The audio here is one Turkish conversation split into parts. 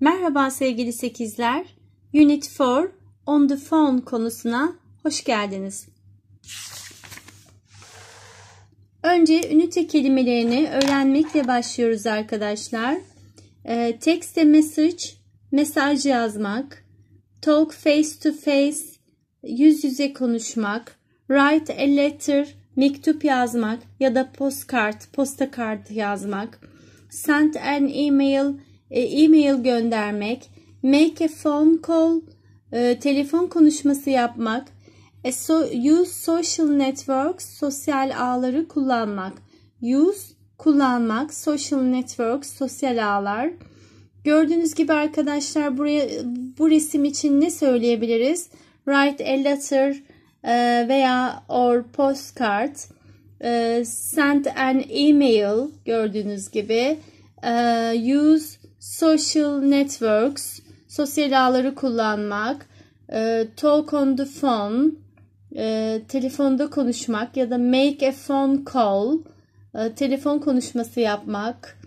Merhaba sevgili sekizler. Unit 4 On the Phone konusuna hoş geldiniz. Önce ünite kelimelerini öğrenmekle başlıyoruz arkadaşlar. E, text message, mesaj yazmak. Talk face to face, yüz yüze konuşmak. Write a letter, mektup yazmak ya da postcard, posta kartı yazmak. Send an email, e, e-mail göndermek, make a phone call, e, telefon konuşması yapmak, e, so, use social networks, sosyal ağları kullanmak, use kullanmak, social networks, sosyal ağlar. Gördüğünüz gibi arkadaşlar buraya bu resim için ne söyleyebiliriz? Write a letter e, veya or postcard, e, send an email gördüğünüz gibi, e, use social networks, sosyal ağları kullanmak, e, talk on the phone, e, telefonda konuşmak ya da make a phone call, e, telefon konuşması yapmak,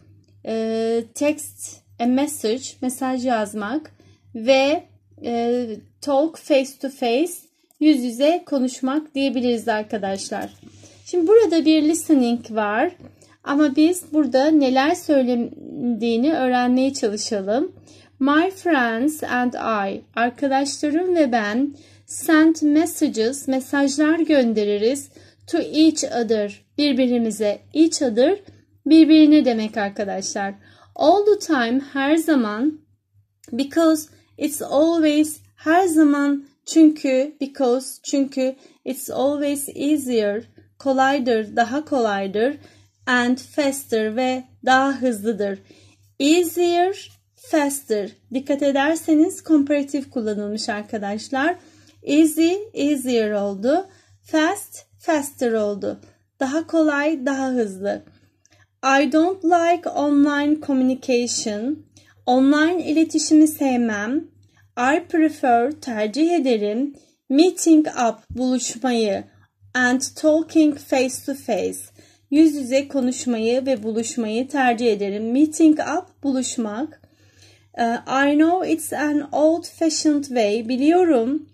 e, text a e, message, mesaj yazmak ve e, talk face to face, yüz yüze konuşmak diyebiliriz arkadaşlar. Şimdi burada bir listening var. Ama biz burada neler söylediğini öğrenmeye çalışalım. My friends and I, arkadaşlarım ve ben send messages, mesajlar göndeririz to each other, birbirimize. Each other, birbirine demek arkadaşlar. All the time, her zaman. Because it's always, her zaman. Çünkü, because, çünkü it's always easier, kolaydır, daha kolaydır and faster ve daha hızlıdır. Easier, faster. Dikkat ederseniz comparative kullanılmış arkadaşlar. Easy, easier oldu. Fast, faster oldu. Daha kolay, daha hızlı. I don't like online communication. Online iletişimi sevmem. I prefer tercih ederim. Meeting up buluşmayı and talking face to face Yüz yüze konuşmayı ve buluşmayı tercih ederim. Meeting up buluşmak. Uh, I know it's an old fashioned way. Biliyorum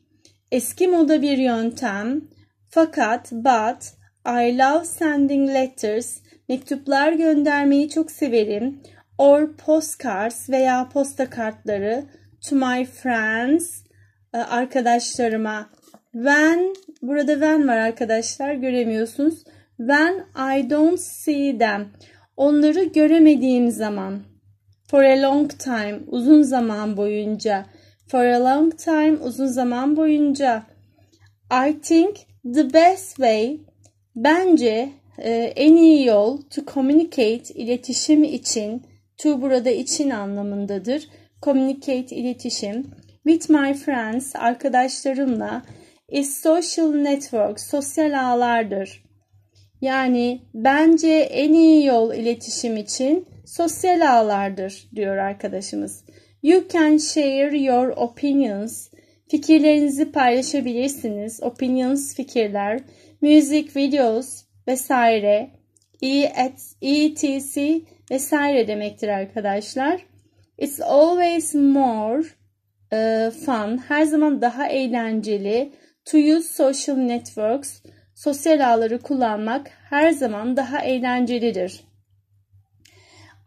eski moda bir yöntem. Fakat but I love sending letters. Mektuplar göndermeyi çok severim. Or postcards veya posta kartları to my friends uh, arkadaşlarıma. When burada when var arkadaşlar göremiyorsunuz. When I don't see them. Onları göremediğim zaman. For a long time. Uzun zaman boyunca. For a long time. Uzun zaman boyunca. I think the best way. Bence e, en iyi yol to communicate iletişim için. To burada için anlamındadır. Communicate iletişim. With my friends arkadaşlarımla is social network sosyal ağlardır. Yani bence en iyi yol iletişim için sosyal ağlardır diyor arkadaşımız. You can share your opinions. Fikirlerinizi paylaşabilirsiniz. Opinions fikirler, music videos vesaire, etc e vesaire demektir arkadaşlar. It's always more uh, fun. Her zaman daha eğlenceli to use social networks sosyal ağları kullanmak her zaman daha eğlencelidir.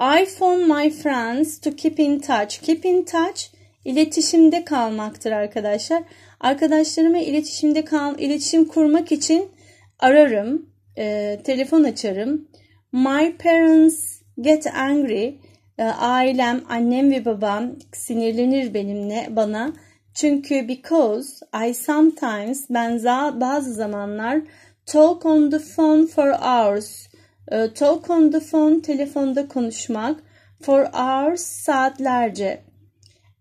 I phone my friends to keep in touch. Keep in touch iletişimde kalmaktır arkadaşlar. Arkadaşlarıma iletişimde kal, iletişim kurmak için ararım, e, telefon açarım. My parents get angry. E, ailem, annem ve babam sinirlenir benimle bana. Çünkü because I sometimes ben bazı zamanlar Talk on the phone for hours. Ee, talk on the phone telefonda konuşmak. For hours saatlerce.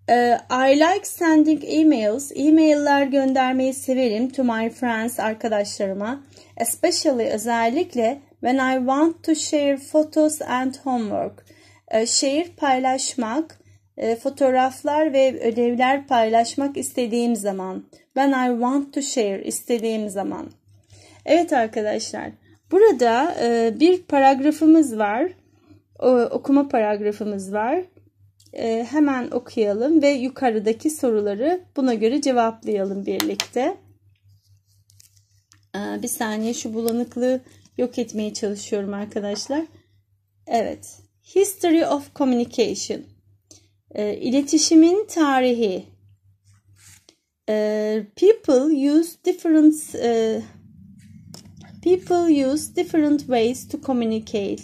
Ee, I like sending emails. E-mailler göndermeyi severim to my friends arkadaşlarıma. Especially özellikle when I want to share photos and homework. share ee, paylaşmak, e, fotoğraflar ve ödevler paylaşmak istediğim zaman. When I want to share istediğim zaman. Evet arkadaşlar burada e, bir paragrafımız var. O, okuma paragrafımız var. E, hemen okuyalım ve yukarıdaki soruları buna göre cevaplayalım birlikte. E, bir saniye şu bulanıklığı yok etmeye çalışıyorum arkadaşlar. Evet. History of Communication. E, iletişimin tarihi. E, people use different... E, People use different ways to communicate.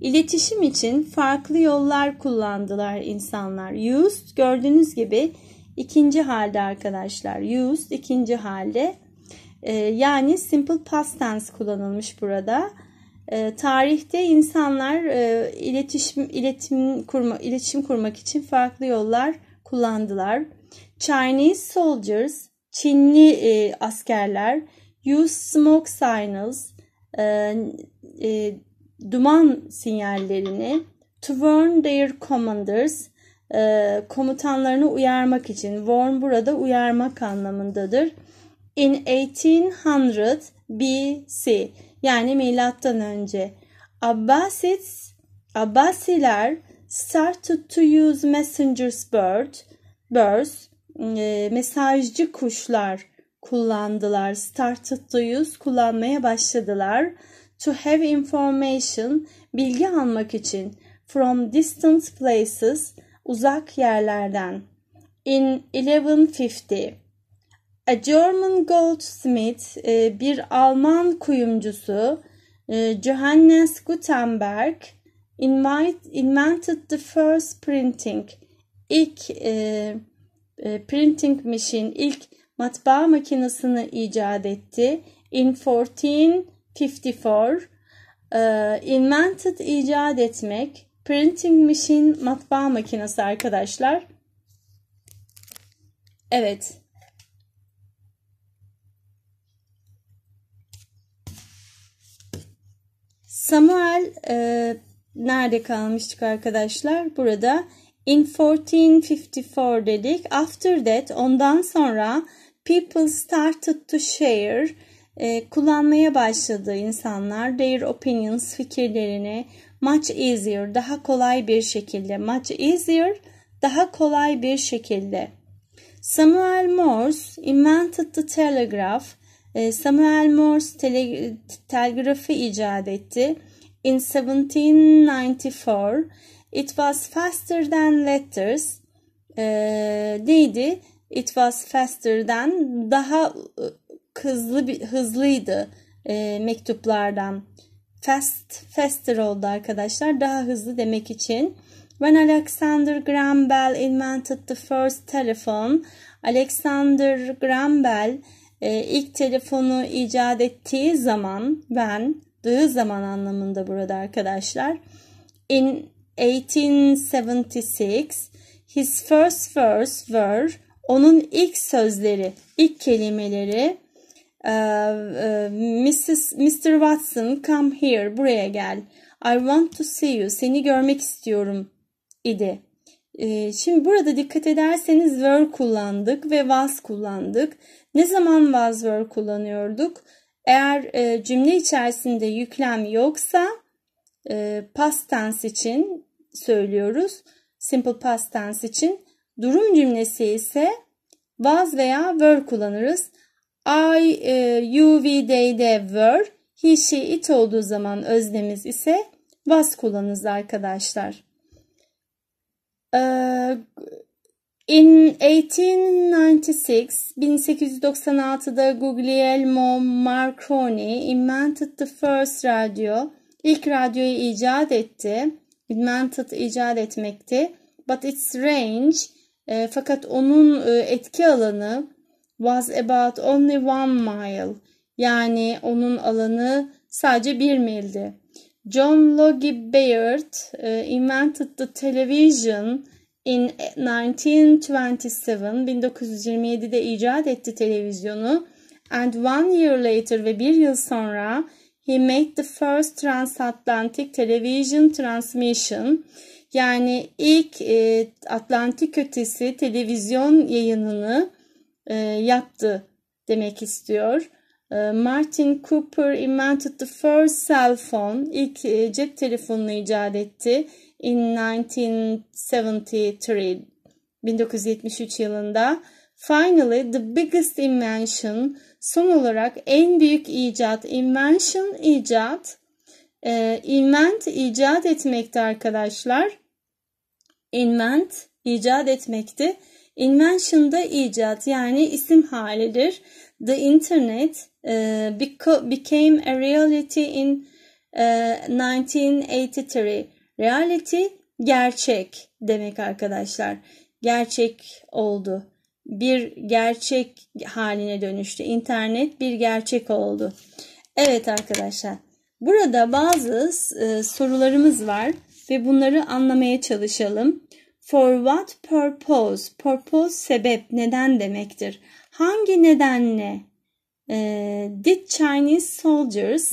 İletişim için farklı yollar kullandılar insanlar. Used gördüğünüz gibi ikinci halde arkadaşlar. Used ikinci halde. Ee, yani simple past tense kullanılmış burada. Ee, tarihte insanlar e, iletişim iletişim kurma iletişim kurmak için farklı yollar kullandılar. Chinese soldiers, Çinli e, askerler Use smoke signals, e, e, duman sinyallerini to warn their commanders, e, komutanlarını uyarmak için. Warn burada uyarmak anlamındadır. In 1800 BC yani milattan önce Abbasid Abbasiler started to use messengers bird birds e, mesajcı kuşlar kullandılar. Started to use kullanmaya başladılar. To have information bilgi almak için from distant places uzak yerlerden. In 1150 A German goldsmith e, bir Alman kuyumcusu e, Johannes Gutenberg invented the first printing ilk e, e, printing machine ilk matbaa makinesini icat etti. In 1454 e, invented icat etmek printing machine matbaa makinesi arkadaşlar. Evet. Samuel e, nerede kalmıştık arkadaşlar? Burada in 1454 dedik. After that ondan sonra People started to share e, kullanmaya başladı insanlar their opinions fikirlerini much easier daha kolay bir şekilde much easier daha kolay bir şekilde. Samuel Morse invented the telegraph. E, Samuel Morse tele, telgrafı icat etti. In 1794 it was faster than letters. E, neydi? It Was Faster'den daha hızlı ıı, bir, hızlıydı e, mektuplardan. Fast, faster oldu arkadaşlar. Daha hızlı demek için. When Alexander Graham Bell invented the first telephone, Alexander Graham Bell e, ilk telefonu icat ettiği zaman, ben, dığı zaman anlamında burada arkadaşlar. In 1876, his first words were onun ilk sözleri, ilk kelimeleri e, e, Mrs. Mr. Watson come here buraya gel. I want to see you seni görmek istiyorum idi. E, şimdi burada dikkat ederseniz were kullandık ve was kullandık. Ne zaman was were kullanıyorduk? Eğer cümle içerisinde yüklem yoksa past tense için söylüyoruz. Simple past tense için Durum cümlesi ise was veya were kullanırız. I, e, you, we, they de were. He, she, it olduğu zaman öznemiz ise was kullanırız arkadaşlar. Ee, in 1896, 1896'da Guglielmo Marconi invented the first radio. İlk radyoyu icat etti. Invented icat etmekti. But its range e, fakat onun e, etki alanı was about only one mile. Yani onun alanı sadece bir mildi. John Logie Baird e, invented the television in 1927. 1927'de icat etti televizyonu. And one year later ve bir yıl sonra he made the first transatlantic television transmission. Yani ilk e, Atlantik ötesi televizyon yayınını e, yaptı demek istiyor. E, Martin Cooper invented the first cell phone. ilk e, cep telefonunu icat etti in 1973 1973 yılında. Finally the biggest invention son olarak en büyük icat invention icat e, invent icat etmekte arkadaşlar. Invent icat etmekti. Invention da icat yani isim halidir. The internet uh, became a reality in uh, e, 1983. Reality gerçek demek arkadaşlar. Gerçek oldu. Bir gerçek haline dönüştü. İnternet bir gerçek oldu. Evet arkadaşlar. Burada bazı e, sorularımız var ve bunları anlamaya çalışalım. For what purpose? Purpose sebep, neden demektir. Hangi nedenle e, did Chinese soldiers,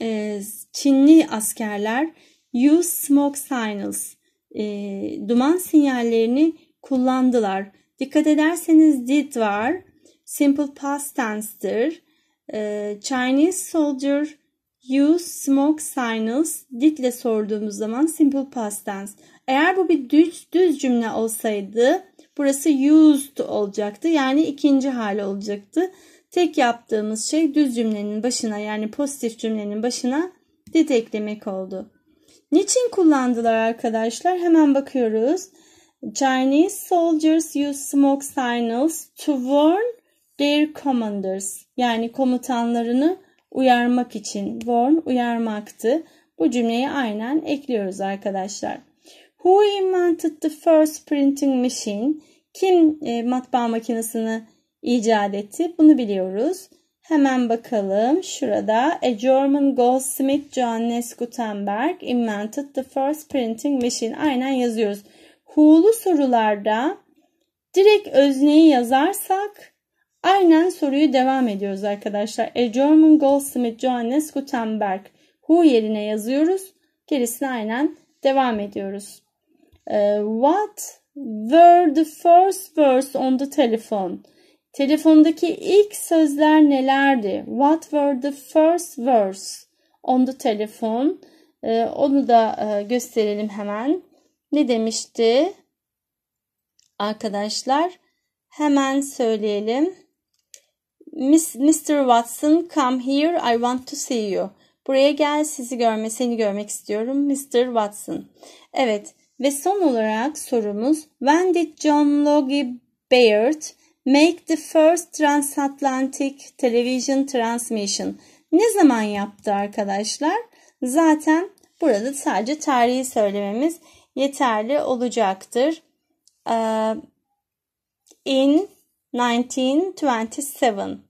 e, Çinli askerler use smoke signals, e, duman sinyallerini kullandılar. Dikkat ederseniz did var, simple past tense'tir. E, Chinese soldier You smoke signals did'le sorduğumuz zaman simple past tense. Eğer bu bir düz, düz cümle olsaydı burası used olacaktı. Yani ikinci hali olacaktı. Tek yaptığımız şey düz cümlenin başına yani pozitif cümlenin başına did eklemek oldu. Niçin kullandılar arkadaşlar? Hemen bakıyoruz. Chinese soldiers use smoke signals to warn their commanders. Yani komutanlarını uyarmak için. Warn uyarmaktı. Bu cümleyi aynen ekliyoruz arkadaşlar. Who invented the first printing machine? Kim e, matbaa makinesini icat etti? Bunu biliyoruz. Hemen bakalım. Şurada a German goldsmith Johannes Gutenberg invented the first printing machine. Aynen yazıyoruz. Who'lu sorularda direkt özneyi yazarsak Aynen soruyu devam ediyoruz arkadaşlar. A e, German Goldsmith Johannes Gutenberg. Who yerine yazıyoruz. Gerisini aynen devam ediyoruz. Ee, what were the first words on the telephone? Telefondaki ilk sözler nelerdi? What were the first words on the telephone? Ee, onu da e, gösterelim hemen. Ne demişti? Arkadaşlar hemen söyleyelim. Miss, Mr. Watson come here I want to see you. Buraya gel sizi görme seni görmek istiyorum Mr. Watson. Evet ve son olarak sorumuz when did John Logie Baird make the first transatlantic television transmission? Ne zaman yaptı arkadaşlar? Zaten burada sadece tarihi söylememiz yeterli olacaktır. in 1927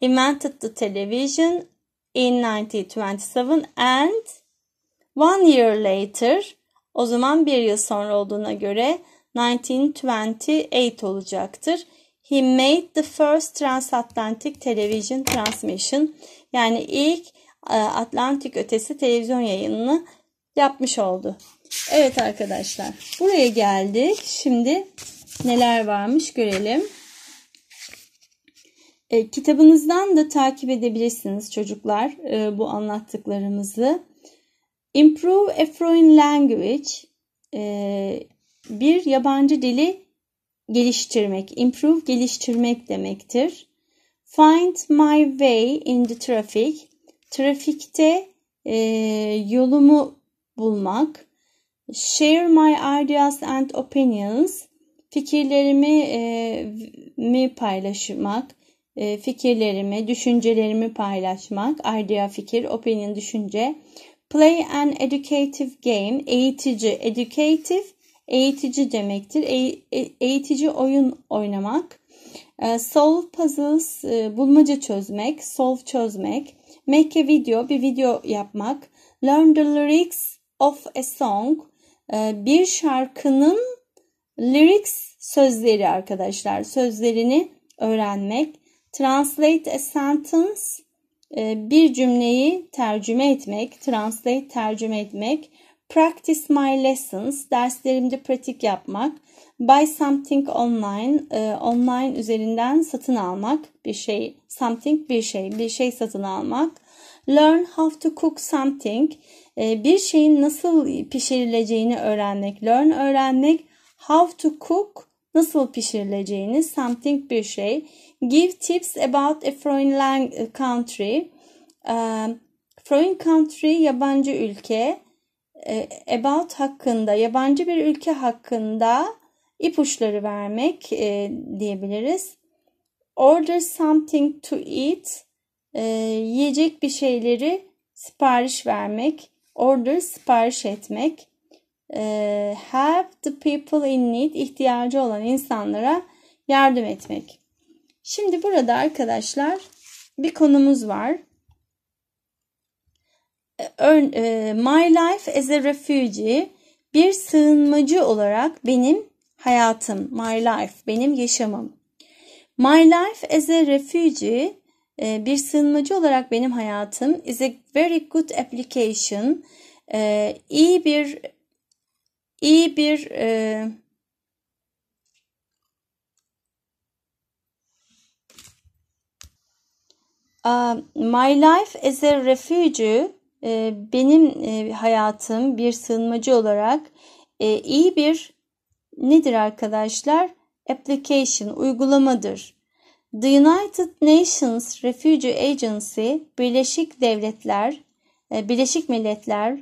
invented the television in 1927 and one year later o zaman bir yıl sonra olduğuna göre 1928 olacaktır. He made the first transatlantic television transmission yani ilk e, Atlantik ötesi televizyon yayınını yapmış oldu. Evet arkadaşlar buraya geldik. Şimdi neler varmış görelim. E, kitabınızdan da takip edebilirsiniz çocuklar e, bu anlattıklarımızı. Improve a Foreign Language e, bir yabancı dili geliştirmek. Improve geliştirmek demektir. Find my way in the traffic. Trafikte e, yolumu bulmak. Share my ideas and opinions. Fikirlerimi e, mi paylaşmak e, fikirlerimi, düşüncelerimi paylaşmak. Idea fikir, opinion düşünce. Play an educative game, eğitici, educative, eğitici demektir. E, e eğitici oyun oynamak. E, solve puzzles, bulmaca çözmek, solve çözmek. Make a video, bir video yapmak. Learn the lyrics of a song, bir şarkının lyrics sözleri arkadaşlar, sözlerini öğrenmek. Translate a sentence e, bir cümleyi tercüme etmek, translate tercüme etmek. Practice my lessons derslerimde pratik yapmak. Buy something online e, online üzerinden satın almak bir şey something bir şey bir şey satın almak. Learn how to cook something e, bir şeyin nasıl pişirileceğini öğrenmek. Learn öğrenmek. How to cook nasıl pişirileceğini something bir şey Give tips about a foreign land country. Um, foreign country yabancı ülke. E, about hakkında yabancı bir ülke hakkında ipuçları vermek e, diyebiliriz. Order something to eat. E, yiyecek bir şeyleri sipariş vermek. Order sipariş etmek. E, help the people in need ihtiyacı olan insanlara yardım etmek. Şimdi burada arkadaşlar bir konumuz var. E, e, my life as a refugee bir sığınmacı olarak benim hayatım, my life benim yaşamım. My life as a refugee e, bir sığınmacı olarak benim hayatım is a very good application. iyi bir iyi bir My Life as a Refugee e, benim e, hayatım bir sığınmacı olarak e, iyi bir nedir arkadaşlar? Application, uygulamadır. The United Nations Refugee Agency, Birleşik Devletler, Birleşik Milletler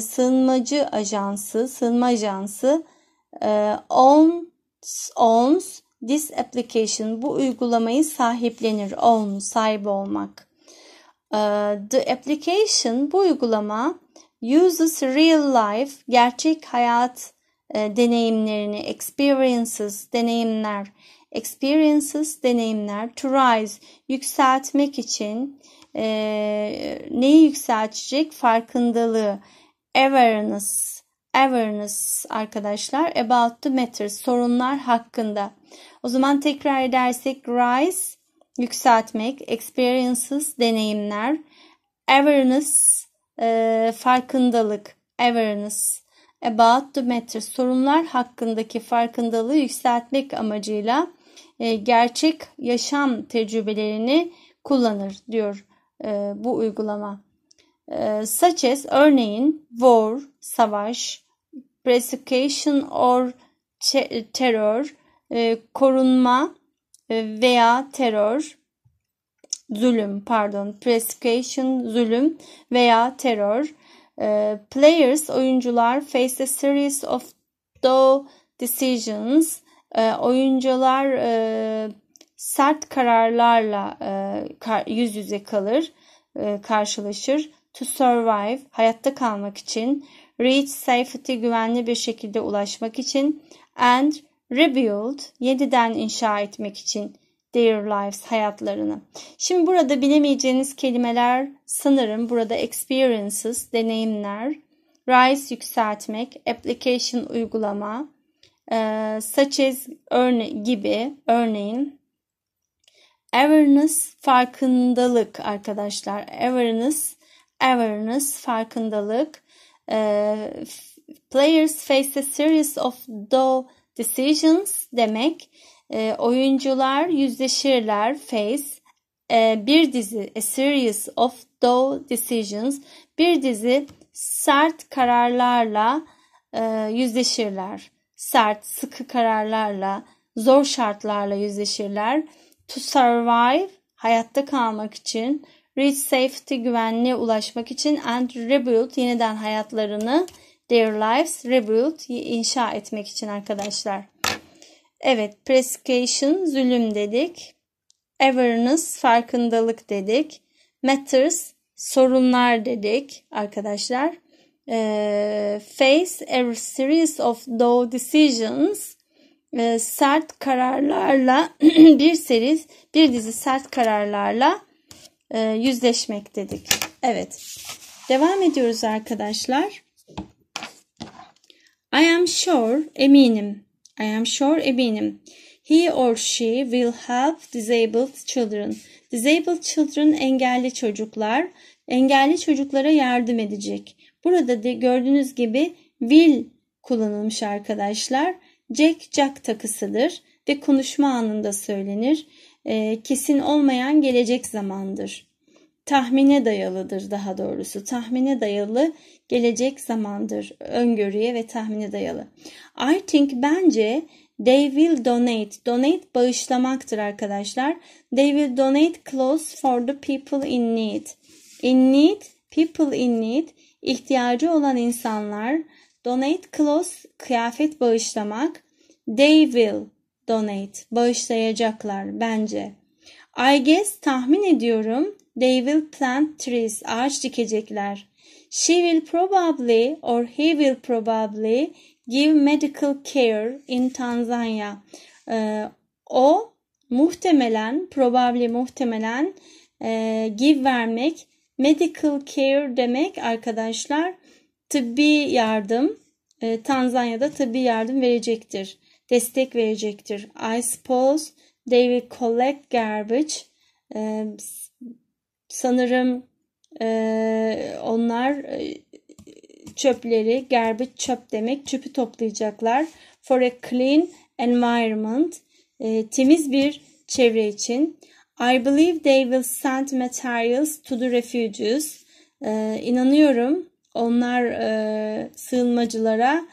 Sığınmacı Ajansı, Sığınma Ajansı, ONS, ONS This application bu uygulamayı sahiplenir. Own sahip olmak. Ee, the application bu uygulama uses real life gerçek hayat e, deneyimlerini experiences deneyimler experiences deneyimler to rise yükseltmek için e, neyi yükseltecek farkındalığı awareness awareness arkadaşlar about the matter sorunlar hakkında. O zaman tekrar edersek rise yükseltmek, experiences deneyimler, awareness e, farkındalık, awareness about the matter sorunlar hakkındaki farkındalığı yükseltmek amacıyla e, gerçek yaşam tecrübelerini kullanır diyor e, bu uygulama. E, such as örneğin war, savaş, Persecution or te e, korunma e, veya terör, zulüm pardon, persecution zulüm veya terör. E, players oyuncular face a series of do decisions. oyuncular sert kararlarla yüz yüze kalır, e, karşılaşır. To survive, hayatta kalmak için reach safety güvenli bir şekilde ulaşmak için and rebuild yeniden inşa etmek için their lives hayatlarını. Şimdi burada bilemeyeceğiniz kelimeler sanırım burada experiences deneyimler, rise yükseltmek, application uygulama, e, such as örne gibi örneğin awareness farkındalık arkadaşlar awareness awareness farkındalık players face a series of do decisions demek. E, oyuncular yüzleşirler face e, bir dizi a series of do decisions bir dizi sert kararlarla e, yüzleşirler. Sert, sıkı kararlarla, zor şartlarla yüzleşirler. To survive hayatta kalmak için Reach Safety güvenliğe ulaşmak için and rebuild yeniden hayatlarını Their Lives Rebuild inşa etmek için arkadaşlar. Evet, prescription zulüm dedik. Awareness farkındalık dedik. Matters sorunlar dedik arkadaşlar. E, face a series of those decisions e, sert kararlarla bir seri bir dizi sert kararlarla e, yüzleşmek dedik. Evet. Devam ediyoruz arkadaşlar. I am sure, eminim. I am sure, eminim. He or she will help disabled children. Disabled children engelli çocuklar. Engelli çocuklara yardım edecek. Burada de gördüğünüz gibi will kullanılmış arkadaşlar. Jack Jack takısıdır ve konuşma anında söylenir e, kesin olmayan gelecek zamandır. Tahmine dayalıdır daha doğrusu. Tahmine dayalı gelecek zamandır. Öngörüye ve tahmine dayalı. I think bence They will donate. Donate bağışlamaktır arkadaşlar. They will donate clothes for the people in need. In need, people in need, ihtiyacı olan insanlar. Donate clothes, kıyafet bağışlamak. They will, donate. Bağışlayacaklar bence. I guess tahmin ediyorum they will plant trees. Ağaç dikecekler. She will probably or he will probably give medical care in Tanzania. Ee, o muhtemelen, probably muhtemelen e, give vermek, medical care demek arkadaşlar tıbbi yardım, e, Tanzanya'da tıbbi yardım verecektir destek verecektir. I suppose they will collect garbage. Ee, sanırım e, onlar e, çöpleri, garbage çöp demek, çöpü toplayacaklar. For a clean environment, e, temiz bir çevre için. I believe they will send materials to the refugees. E, inanıyorum onlar e, sığınmacılara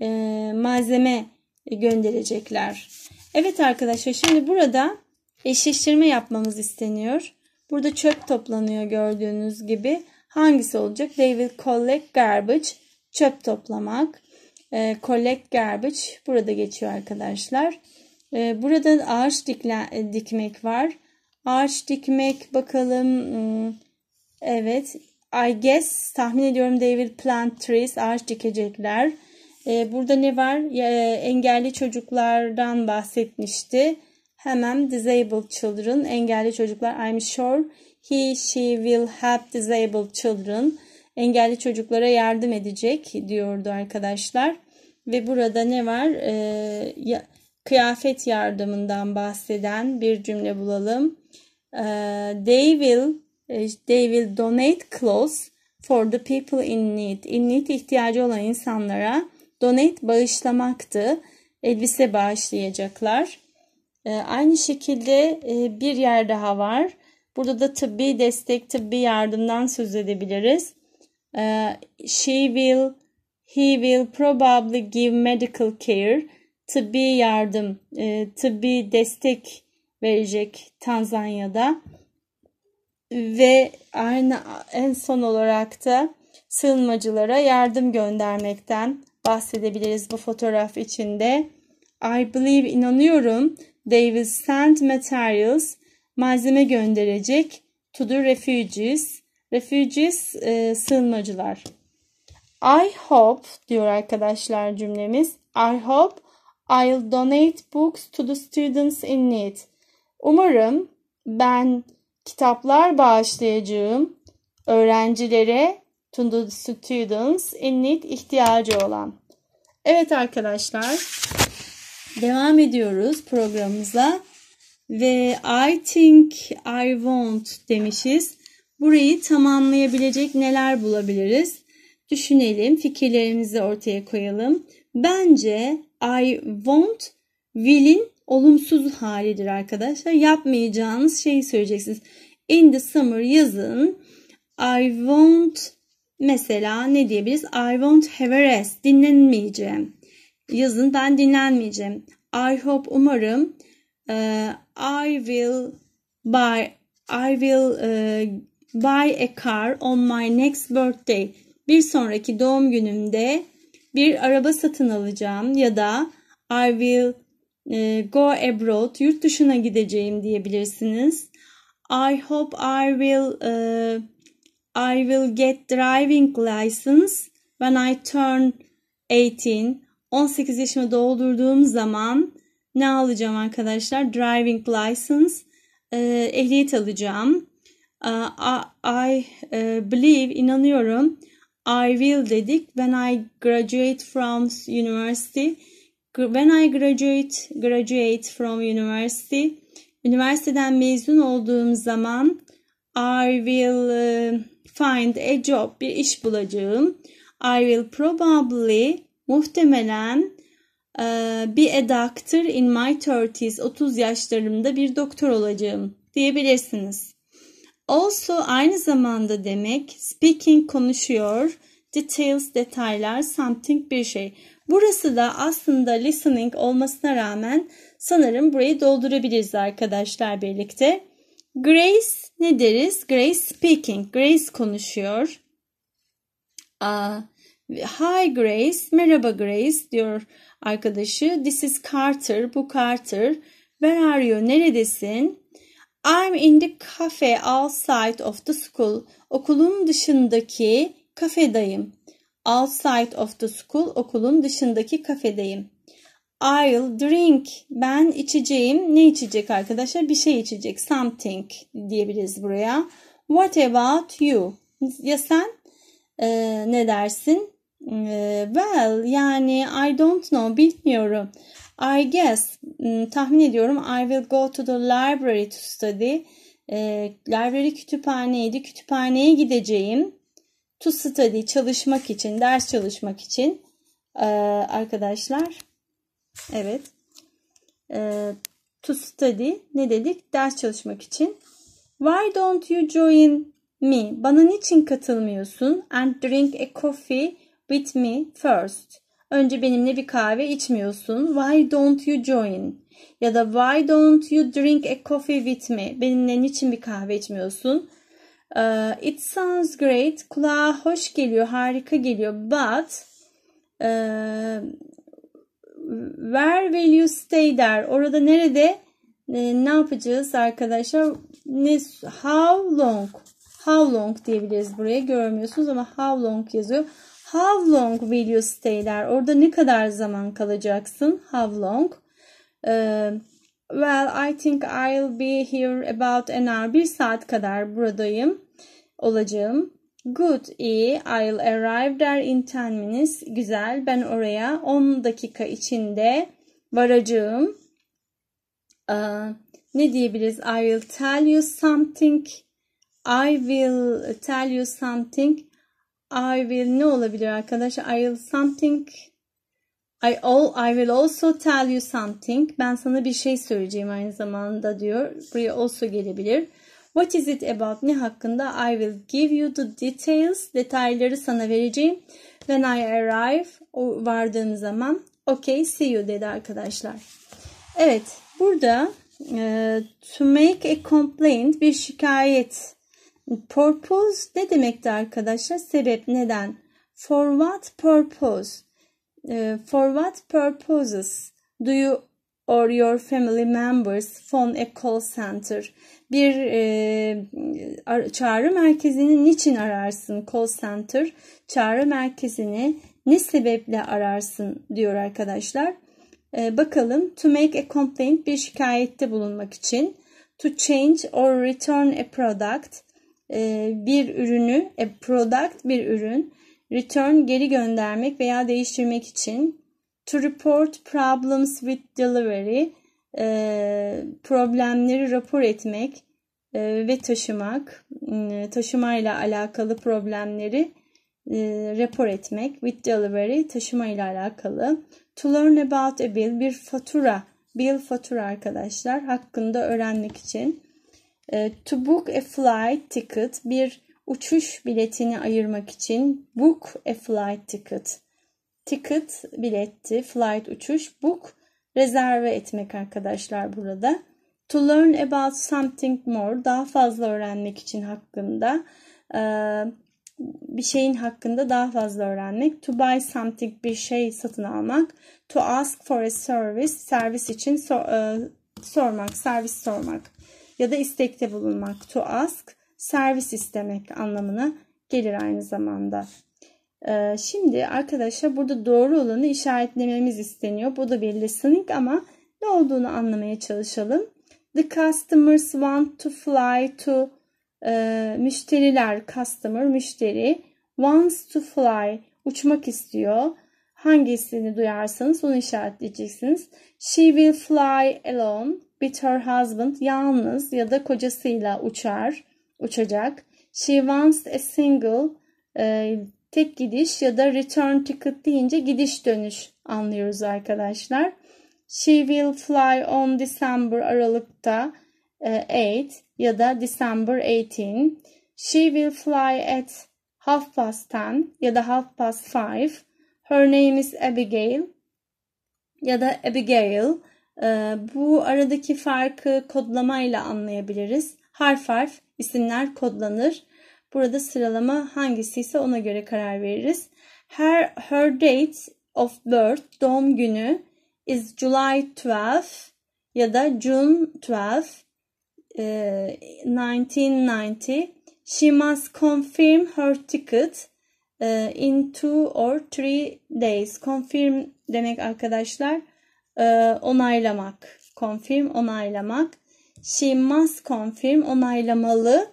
e, malzeme gönderecekler. Evet arkadaşlar şimdi burada eşleştirme yapmamız isteniyor. Burada çöp toplanıyor gördüğünüz gibi. Hangisi olacak? They will collect garbage. Çöp toplamak. E, collect garbage burada geçiyor arkadaşlar. E, burada ağaç dikle, dikmek var. Ağaç dikmek bakalım. Hmm, evet. I guess tahmin ediyorum they will plant trees. Ağaç dikecekler. Ee, burada ne var? E, engelli çocuklardan bahsetmişti. Hemen disabled children, engelli çocuklar. I'm sure he, she will help disabled children. Engelli çocuklara yardım edecek diyordu arkadaşlar. Ve burada ne var? Ee, kıyafet yardımından bahseden bir cümle bulalım. Ee, they will e, they will donate clothes for the people in need. In need ihtiyacı olan insanlara Donate bağışlamaktı. Elbise bağışlayacaklar. Ee, aynı şekilde e, bir yer daha var. Burada da tıbbi destek, tıbbi yardımdan söz edebiliriz. Ee, she will, he will probably give medical care. Tıbbi yardım, e, tıbbi destek verecek Tanzanya'da. Ve aynı en son olarak da sığınmacılara yardım göndermekten bahsedebiliriz bu fotoğraf içinde. I believe inanıyorum they will send materials malzeme gönderecek to the refugees. Refugees e, sığınmacılar. I hope diyor arkadaşlar cümlemiz. I hope I'll donate books to the students in need. Umarım ben kitaplar bağışlayacağım öğrencilere to the students in need ihtiyacı olan. Evet arkadaşlar devam ediyoruz programımıza ve I think I want demişiz. Burayı tamamlayabilecek neler bulabiliriz? Düşünelim, fikirlerimizi ortaya koyalım. Bence I want will'in olumsuz halidir arkadaşlar. Yapmayacağınız şeyi söyleyeceksiniz. In the summer yazın. I won't Mesela ne diyebiliriz? I won't have a rest. Dinlenmeyeceğim. Yazın ben dinlenmeyeceğim. I hope umarım. I will buy I will buy a car on my next birthday. Bir sonraki doğum günümde bir araba satın alacağım ya da I will go abroad yurt dışına gideceğim diyebilirsiniz. I hope I will uh, I will get driving license when I turn 18. 18 yaşımı doldurduğum zaman ne alacağım arkadaşlar? Driving license, e, ehliyet alacağım. E, I e, believe, inanıyorum. I will dedik. When I graduate from university. When I graduate, graduate from university. Üniversiteden mezun olduğum zaman I will um, find a job. Bir iş bulacağım. I will probably muhtemelen e, be a doctor in my 30s. 30 yaşlarımda bir doktor olacağım diyebilirsiniz. Also aynı zamanda demek speaking konuşuyor. Details detaylar something bir şey. Burası da aslında listening olmasına rağmen sanırım burayı doldurabiliriz arkadaşlar birlikte. Grace ne deriz? Grace speaking. Grace konuşuyor. Uh, Hi Grace. Merhaba Grace diyor arkadaşı. This is Carter. Bu Carter. Where are you? Neredesin? I'm in the cafe outside of the school. Okulun dışındaki kafedayım. Outside of the school. Okulun dışındaki kafedeyim. I'll drink. Ben içeceğim. Ne içecek arkadaşlar? Bir şey içecek. Something diyebiliriz buraya. What about you? Ya sen e, ne dersin? E, well yani I don't know. Bilmiyorum. I guess hmm, tahmin ediyorum I will go to the library to study. E, library kütüphaneydi. Kütüphaneye gideceğim. To study çalışmak için, ders çalışmak için e, arkadaşlar. Evet. E, to study ne dedik? Ders çalışmak için. Why don't you join me? Bana niçin katılmıyorsun? And drink a coffee with me first. Önce benimle bir kahve içmiyorsun. Why don't you join? Ya da why don't you drink a coffee with me? Benimle niçin bir kahve içmiyorsun? Uh, it sounds great. Kulağa hoş geliyor, harika geliyor. But uh, where will you stay der. Orada nerede e, ne yapacağız arkadaşlar? Ne, how long? How long diyebiliriz buraya. Görmüyorsunuz ama how long yazıyor. How long will you stay der. Orada ne kadar zaman kalacaksın? How long? E, well I think I'll be here about an hour. Bir saat kadar buradayım. Olacağım. Good, iyi. I'll arrive there in 10 minutes. Güzel, ben oraya 10 dakika içinde varacağım. Ee, ne diyebiliriz? I will tell you something. I will tell you something. I will ne olabilir arkadaşlar? I will something. I all I will also tell you something. Ben sana bir şey söyleyeceğim aynı zamanda diyor. Buraya also gelebilir. What is it about? Ne hakkında? I will give you the details. Detayları sana vereceğim. When I arrive. O vardığım zaman. Okay see you dedi arkadaşlar. Evet burada e, to make a complaint bir şikayet. Purpose ne demekti arkadaşlar? Sebep neden? For what purpose? E, for what purposes do you or your family members phone a call center. Bir e, çağrı merkezini niçin ararsın? Call center çağrı merkezini ne sebeple ararsın diyor arkadaşlar. E, bakalım to make a complaint bir şikayette bulunmak için. To change or return a product e, bir ürünü a product bir ürün return geri göndermek veya değiştirmek için To report problems with delivery, e, problemleri rapor etmek e, ve taşımak, e, ile alakalı problemleri e, rapor etmek, with delivery taşıma ile alakalı. To learn about a bill, bir fatura, bill fatura arkadaşlar hakkında öğrenmek için. E, to book a flight ticket, bir uçuş biletini ayırmak için book a flight ticket ticket biletti, flight uçuş, book rezerve etmek arkadaşlar burada. To learn about something more daha fazla öğrenmek için hakkında e, bir şeyin hakkında daha fazla öğrenmek. To buy something bir şey satın almak. To ask for a service servis için e, sormak, servis sormak ya da istekte bulunmak. To ask servis istemek anlamına gelir aynı zamanda. Ee, şimdi arkadaşlar burada doğru olanı işaretlememiz isteniyor. Bu da bir listening ama ne olduğunu anlamaya çalışalım. The customers want to fly to e, müşteriler, customer, müşteri wants to fly, uçmak istiyor. Hangisini duyarsanız onu işaretleyeceksiniz. She will fly alone with her husband, yalnız ya da kocasıyla uçar, uçacak. She wants a single, e, tek gidiş ya da return ticket deyince gidiş dönüş anlıyoruz arkadaşlar. She will fly on December Aralık'ta 8 e, ya da December 18. She will fly at half past 10 ya da half past 5. Her name is Abigail ya da Abigail. E, bu aradaki farkı kodlamayla anlayabiliriz. Harf harf isimler kodlanır Burada sıralama hangisi ise ona göre karar veririz. Her her date of birth doğum günü is July 12 ya da June 12 e, 1990. She must confirm her ticket e, in two or three days. Confirm demek arkadaşlar e, onaylamak. Confirm onaylamak. She must confirm onaylamalı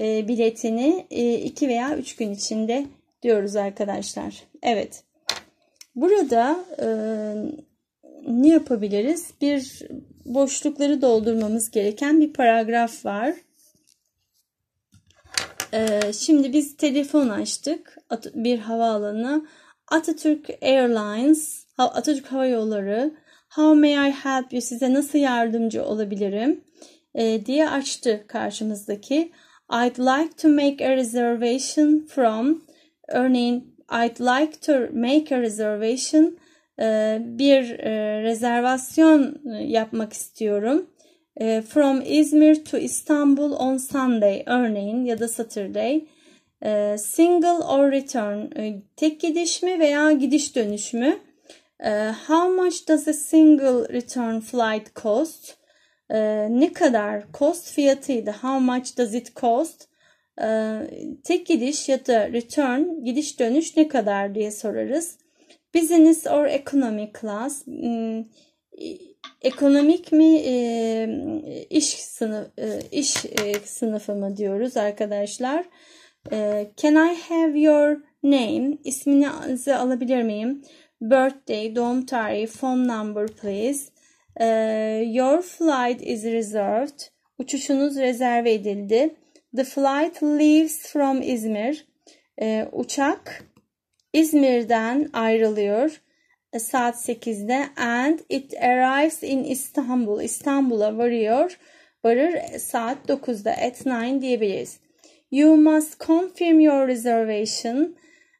e, biletini 2 e, veya 3 gün içinde diyoruz arkadaşlar. Evet. Burada e, ne yapabiliriz? Bir boşlukları doldurmamız gereken bir paragraf var. E, şimdi biz telefon açtık bir havaalanına. Atatürk Airlines, Atatürk Hava Yolları, How may I help you? Size nasıl yardımcı olabilirim? E, diye açtı karşımızdaki I'd like to make a reservation from örneğin I'd like to make a reservation e, bir e, rezervasyon e, yapmak istiyorum. From İzmir to İstanbul on Sunday örneğin ya da Saturday. Single or return tek gidiş mi veya gidiş dönüş mü? How much does a single return flight cost? e, ne kadar cost fiyatıydı. How much does it cost? E, tek gidiş ya da return gidiş dönüş ne kadar diye sorarız. Business or economic class. Hmm, e, ekonomik mi e, iş sınıf e, iş e, sınıfı mı diyoruz arkadaşlar? E, can I have your name? İsminizi alabilir miyim? Birthday, doğum tarihi, phone number please. Ee, your flight is reserved. Uçuşunuz rezerve edildi. The flight leaves from İzmir. Ee, uçak İzmir'den ayrılıyor ee, saat 8'de and it arrives in İstanbul. İstanbul'a varıyor. Varır e, saat 9'da at 9 diyebiliriz. You must confirm your reservation.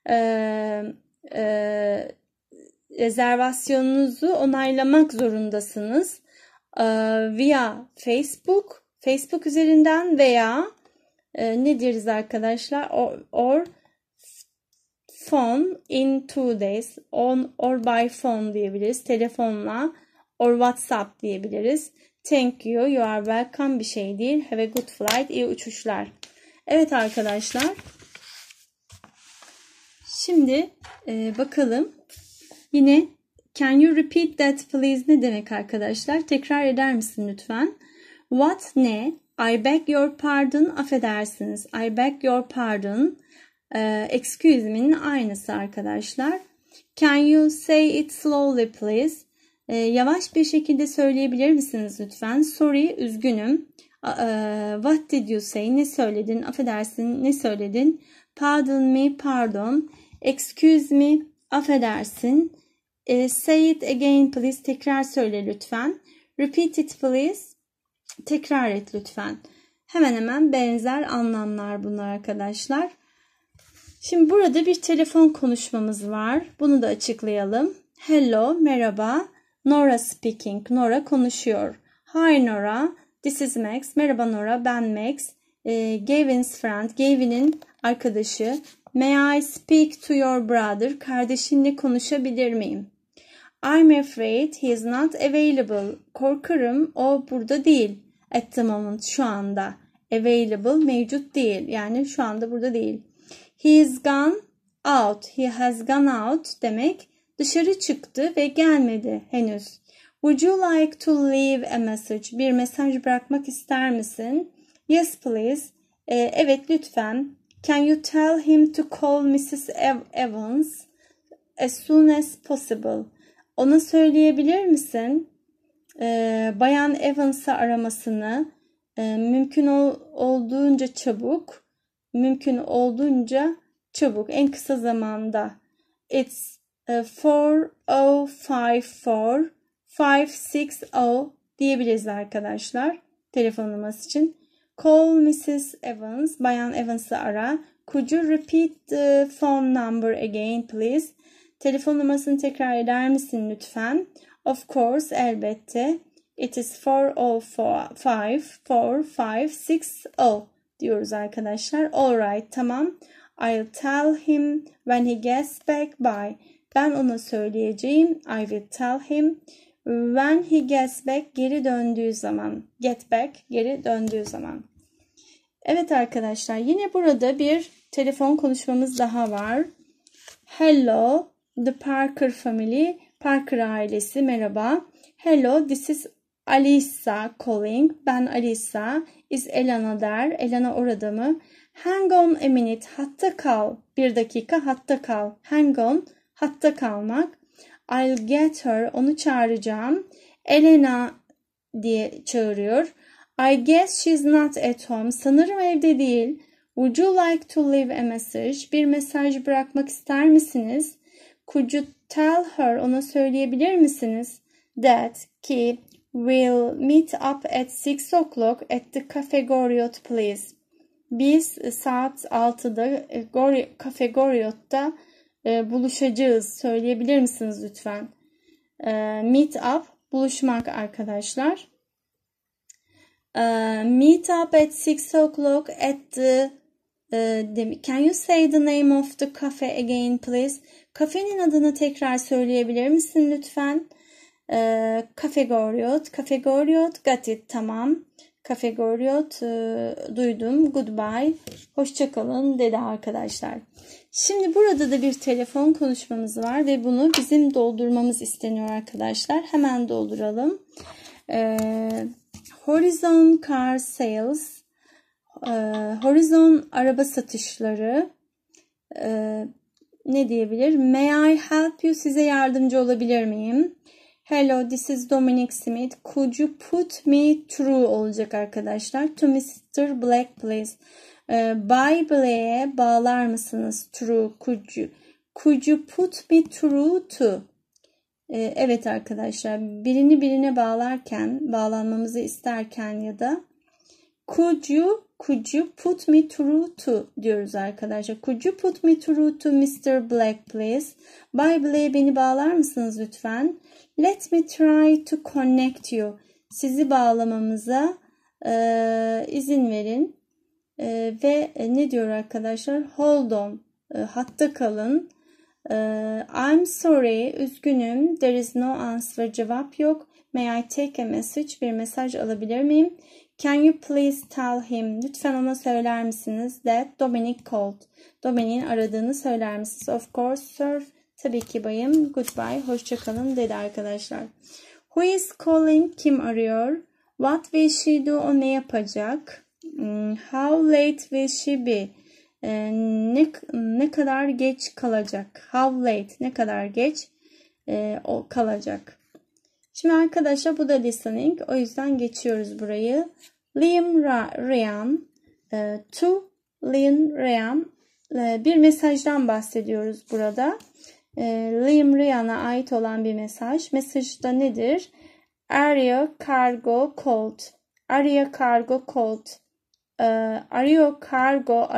Ee, e, rezervasyonunuzu onaylamak zorundasınız. Ee, via Facebook, Facebook üzerinden veya e, ne diyoruz arkadaşlar? Or, or phone in two days. On or by phone diyebiliriz. Telefonla or WhatsApp diyebiliriz. Thank you, you are welcome bir şey değil. Have a good flight, iyi uçuşlar. Evet arkadaşlar. Şimdi e, bakalım Yine can you repeat that please ne demek arkadaşlar? Tekrar eder misin lütfen? What ne? I beg your pardon affedersiniz. I beg your pardon. Ee, excuse me'nin aynısı arkadaşlar. Can you say it slowly please? Ee, yavaş bir şekilde söyleyebilir misiniz lütfen? Sorry, üzgünüm. Ee, what did you say? Ne söyledin? Affedersin, ne söyledin? Pardon me, pardon. Excuse me, affedersin. Ee, say it again please. Tekrar söyle lütfen. Repeat it please. Tekrar et lütfen. Hemen hemen benzer anlamlar bunlar arkadaşlar. Şimdi burada bir telefon konuşmamız var. Bunu da açıklayalım. Hello, merhaba. Nora speaking. Nora konuşuyor. Hi Nora. This is Max. Merhaba Nora. Ben Max. E, Gavin's friend. Gavin'in arkadaşı. May I speak to your brother? Kardeşinle konuşabilir miyim? I'm afraid he is not available. Korkarım o burada değil. At the moment şu anda. Available mevcut değil. Yani şu anda burada değil. He is gone out. He has gone out demek dışarı çıktı ve gelmedi henüz. Would you like to leave a message? Bir mesaj bırakmak ister misin? Yes please. Ee, evet lütfen. Can you tell him to call Mrs. Evans as soon as possible? Ona söyleyebilir misin? Ee, bayan Evans'ı aramasını e, mümkün olduğunca çabuk, mümkün olduğunca çabuk, en kısa zamanda. It's e, 4054 560 diyebiliriz arkadaşlar telefon numarası için. Call Mrs. Evans, Bayan Evans'ı ara. Could you repeat the phone number again please? Telefon numarasını tekrar eder misin lütfen? Of course, elbette. It is 405-4560 diyoruz arkadaşlar. Alright, tamam. I'll tell him when he gets back by. Ben ona söyleyeceğim. I will tell him when he gets back geri döndüğü zaman. Get back geri döndüğü zaman. Evet arkadaşlar yine burada bir telefon konuşmamız daha var. Hello, The Parker Family, Parker ailesi merhaba. Hello, this is Alisa calling. Ben Alisa. Is Elena der. Elena orada mı? Hang on a minute. Hatta kal. Bir dakika hatta kal. Hang on. Hatta kalmak. I'll get her. Onu çağıracağım. Elena diye çağırıyor. I guess she's not at home. Sanırım evde değil. Would you like to leave a message? Bir mesaj bırakmak ister misiniz? Could you tell her, ona söyleyebilir misiniz? That, ki, we'll meet up at 6 o'clock at the Cafe Goriot please. Biz saat 6'da e, Cafe Goriot'ta e, buluşacağız. Söyleyebilir misiniz lütfen? E, meet up, buluşmak arkadaşlar. E, meet up at 6 o'clock at the Uh, can you say the name of the cafe again please? Kafenin adını tekrar söyleyebilir misin lütfen? E, ee, kafe Goriot, Kafe Goriot, got it, tamam. Cafe Goriot, e, duydum, goodbye, hoşçakalın dedi arkadaşlar. Şimdi burada da bir telefon konuşmamız var ve bunu bizim doldurmamız isteniyor arkadaşlar. Hemen dolduralım. E, Horizon Car Sales e, horizon araba satışları e, ne diyebilir? May I help you? Size yardımcı olabilir miyim? Hello, this is Dominic Smith. Could you put me through olacak arkadaşlar. To Mr. Black, please. E, ee, Bay Black'e bağlar mısınız? Through, could you? Could you put me through to? E, evet arkadaşlar, birini birine bağlarken, bağlanmamızı isterken ya da could you could you put me through to diyoruz arkadaşlar. Could you put me through to Mr. Black please? Bay Black'e beni bağlar mısınız lütfen? Let me try to connect you. Sizi bağlamamıza e, izin verin. E, ve e, ne diyor arkadaşlar? Hold on. E, hatta kalın. E, I'm sorry. Üzgünüm. There is no answer. Cevap yok. May I take a message? Bir mesaj alabilir miyim? Can you please tell him? Lütfen ona söyler misiniz? That Dominic called. Dominic'in aradığını söyler misiniz? Of course sir. Tabii ki bayım. Goodbye. Hoşçakalın dedi arkadaşlar. Who is calling? Kim arıyor? What will she do? O ne yapacak? Hmm, how late will she be? Ee, ne, ne kadar geç kalacak? How late? Ne kadar geç ee, o kalacak? Şimdi arkadaşlar bu da listening. O yüzden geçiyoruz burayı. Liam Ryan e, to Liam Ryan e, bir mesajdan bahsediyoruz burada. E, Liam Ryan'a ait olan bir mesaj. Mesajda nedir? Aria Cargo Colt. Aria Cargo Colt. E, Aria Cargo